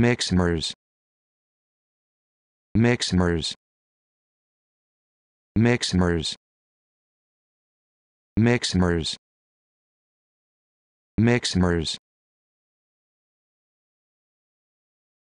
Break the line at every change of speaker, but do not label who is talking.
Mixmers. Mixmers. Mixmers. Mixmers. Mixmers.